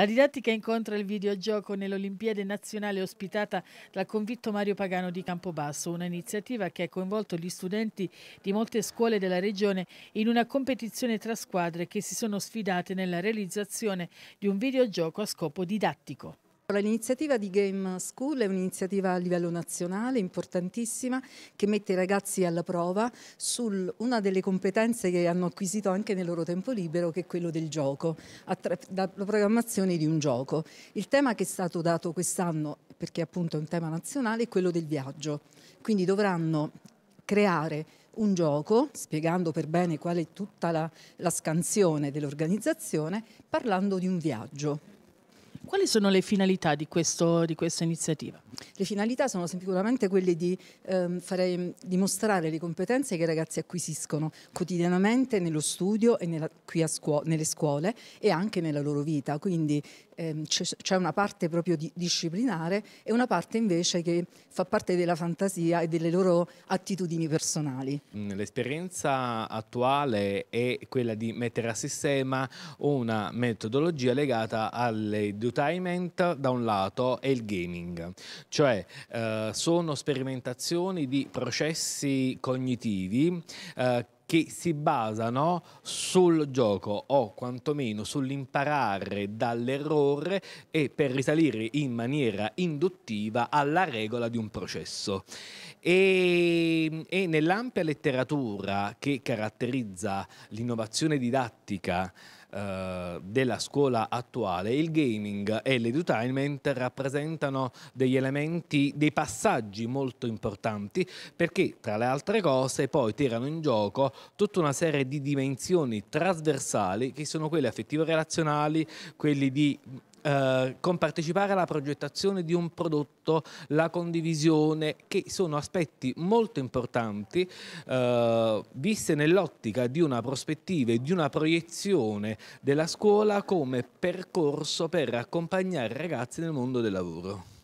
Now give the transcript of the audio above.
La didattica incontra il videogioco nell'Olimpiade nazionale ospitata dal convitto Mario Pagano di Campobasso, un'iniziativa che ha coinvolto gli studenti di molte scuole della regione in una competizione tra squadre che si sono sfidate nella realizzazione di un videogioco a scopo didattico. L'iniziativa di Game School è un'iniziativa a livello nazionale importantissima che mette i ragazzi alla prova su una delle competenze che hanno acquisito anche nel loro tempo libero che è quello del gioco, la programmazione di un gioco. Il tema che è stato dato quest'anno, perché appunto è un tema nazionale, è quello del viaggio. Quindi dovranno creare un gioco, spiegando per bene qual è tutta la, la scansione dell'organizzazione, parlando di un viaggio. Quali sono le finalità di, questo, di questa iniziativa? Le finalità sono sicuramente quelle di ehm, fare, dimostrare le competenze che i ragazzi acquisiscono quotidianamente nello studio e nella, qui scuo nelle scuole e anche nella loro vita. Quindi ehm, c'è una parte proprio di disciplinare e una parte invece che fa parte della fantasia e delle loro attitudini personali. Mm, l'esperienza attuale è quella di mettere a sistema una metodologia legata alle dotazioni l'entertainment da un lato e il gaming, cioè eh, sono sperimentazioni di processi cognitivi eh, che si basano sul gioco o quantomeno sull'imparare dall'errore e per risalire in maniera induttiva alla regola di un processo. E, e nell'ampia letteratura che caratterizza l'innovazione didattica, eh, della scuola attuale, il gaming e l'edutainment rappresentano degli elementi, dei passaggi molto importanti perché tra le altre cose poi tirano in gioco tutta una serie di dimensioni trasversali che sono quelle affettivo-relazionali, quelli di eh, compartecipare alla progettazione di un prodotto, la condivisione, che sono aspetti molto importanti eh, viste nell'ottica di una prospettiva e di una proiezione della scuola come percorso per accompagnare i ragazzi nel mondo del lavoro.